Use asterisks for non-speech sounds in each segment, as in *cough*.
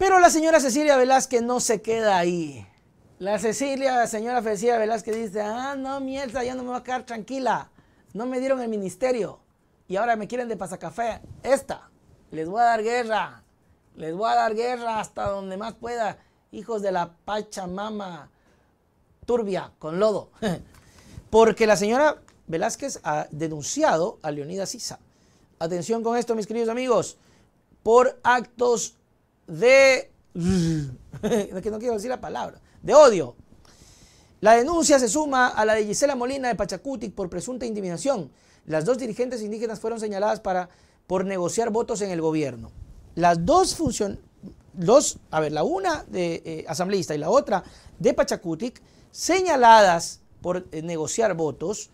Pero la señora Cecilia Velázquez no se queda ahí. La Cecilia, la señora Cecilia Velázquez dice, ah, no, mierda, ya no me voy a quedar tranquila. No me dieron el ministerio y ahora me quieren de pasacafé. Esta, les voy a dar guerra. Les voy a dar guerra hasta donde más pueda. Hijos de la Pachamama turbia, con lodo. *laughs* Porque la señora Velázquez ha denunciado a Leonidas Sisa. Atención con esto, mis queridos amigos. Por actos de... *laughs* Es que no quiero decir la palabra. De odio. La denuncia se suma a la de Gisela Molina de Pachacutic por presunta intimidación. Las dos dirigentes indígenas fueron señaladas para, por negociar votos en el gobierno. Las dos funciones, a ver, la una de eh, asambleísta y la otra de Pachacutic, señaladas por eh, negociar votos,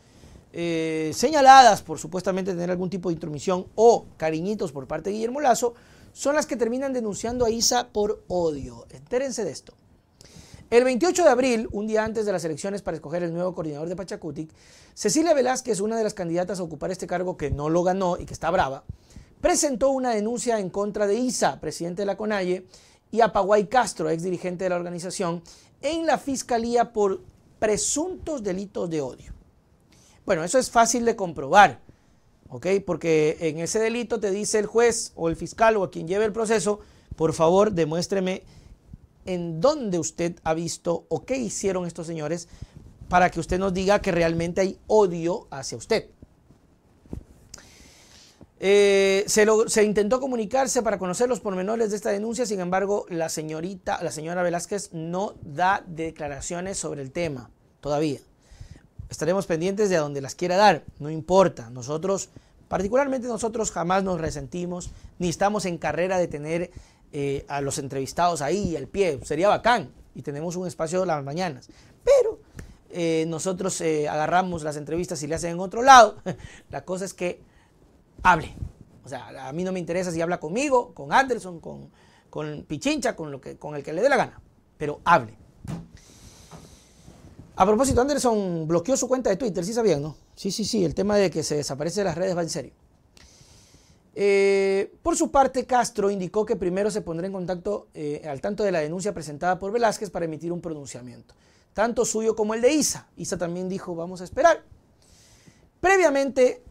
eh, señaladas por supuestamente tener algún tipo de intromisión o cariñitos por parte de Guillermo Lazo, son las que terminan denunciando a Isa por odio. Entérense de esto. El 28 de abril, un día antes de las elecciones para escoger el nuevo coordinador de Pachacutic, Cecilia Velázquez, una de las candidatas a ocupar este cargo que no lo ganó y que está brava, presentó una denuncia en contra de Isa, presidente de la CONAIE, y a Paguay Castro, ex dirigente de la organización, en la fiscalía por presuntos delitos de odio. Bueno, eso es fácil de comprobar, ¿ok? Porque en ese delito te dice el juez o el fiscal o a quien lleve el proceso, por favor, demuéstreme en dónde usted ha visto o qué hicieron estos señores para que usted nos diga que realmente hay odio hacia usted. Eh, se, se, intentó comunicarse para conocer los pormenores de esta denuncia, sin embargo, la señorita, la señora Velázquez no da declaraciones sobre el tema todavía. Estaremos pendientes de a donde las quiera dar, no importa. Nosotros, particularmente nosotros, jamás nos resentimos ni estamos en carrera de tener eh, a los entrevistados ahí al pie. Sería bacán y tenemos un espacio de las mañanas. Pero eh, nosotros eh, agarramos las entrevistas y le hacen en otro lado. *laughs* La cosa es que hable. O sea, a mí no me interesa si habla conmigo, con Anderson, con, con Pichincha, con, lo que, con el que le dé la gana. Pero hable. A propósito, Anderson bloqueó su cuenta de Twitter, sí sabían, ¿no? Sí, sí, sí, el tema de que se desaparece de las redes va en serio. Eh, por su parte, Castro indicó que primero se pondrá en contacto eh, al tanto de la denuncia presentada por Velázquez para emitir un pronunciamiento, tanto suyo como el de Isa. Isa también dijo, vamos a esperar. Previamente,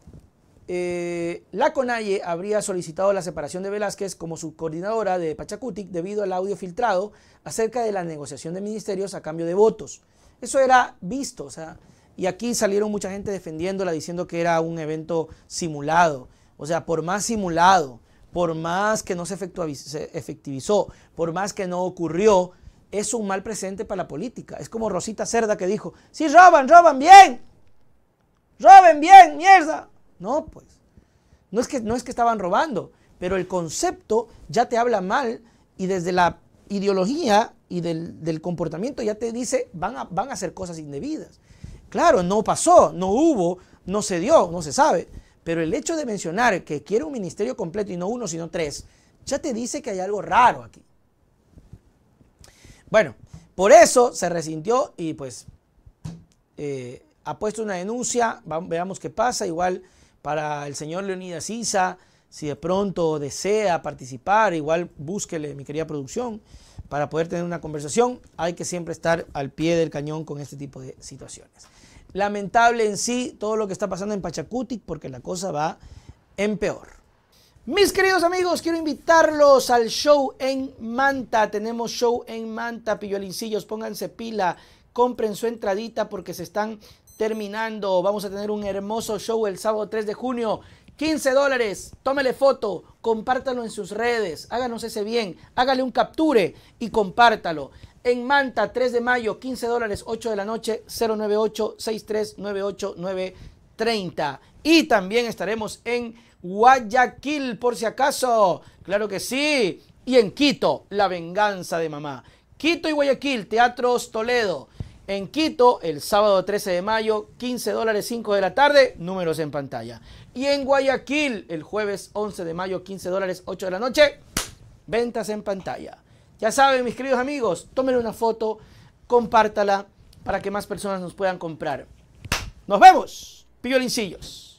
eh, la CONAIE habría solicitado la separación de Velázquez como subcoordinadora de Pachacutic debido al audio filtrado acerca de la negociación de ministerios a cambio de votos. Eso era visto, o sea, y aquí salieron mucha gente defendiéndola diciendo que era un evento simulado. O sea, por más simulado, por más que no se efectivizó, por más que no ocurrió, es un mal presente para la política. Es como Rosita Cerda que dijo, si roban, roban bien, roben bien, mierda. No, pues, no es que, no es que estaban robando, pero el concepto ya te habla mal y desde la ideología y del, comportamiento ya te dice van a, van a hacer cosas indebidas. Claro, no pasó, no hubo, no se dio, no se sabe. Pero el hecho de mencionar que quiere un ministerio completo y no uno, sino tres, ya te dice que hay algo raro aquí. Bueno, por eso se resintió y pues eh, ha puesto una denuncia, veamos qué pasa, igual para el señor Leonidas Isa, si de pronto desea participar, igual búsquele, mi querida producción, para poder tener una conversación. Hay que siempre estar al pie del cañón con este tipo de situaciones. Lamentable en sí todo lo que está pasando en Pachacutic porque la cosa va en peor. Mis queridos amigos, quiero invitarlos al show en Manta. Tenemos show en Manta, pillolincillos, pónganse pila, compren su entradita porque se están terminando. Vamos a tener un hermoso show el sábado 3 de junio. 15 dólares, tómele foto, compártalo en sus redes, háganos ese bien, hágale un capture y compártalo. En Manta, 3 de mayo, 15 dólares, 8 de la noche, 098-6398930. Y también estaremos en Guayaquil, por si acaso, claro que sí. Y en Quito, La Venganza de Mamá. Quito y Guayaquil, Teatros Toledo. En Quito, el sábado 13 de mayo, 15 dólares 5 de la tarde, números en pantalla. Y en Guayaquil, el jueves 11 de mayo, 15 dólares 8 de la noche, ventas en pantalla. Ya saben, mis queridos amigos, tómenle una foto, compártala para que más personas nos puedan comprar. Nos vemos, piolincillos.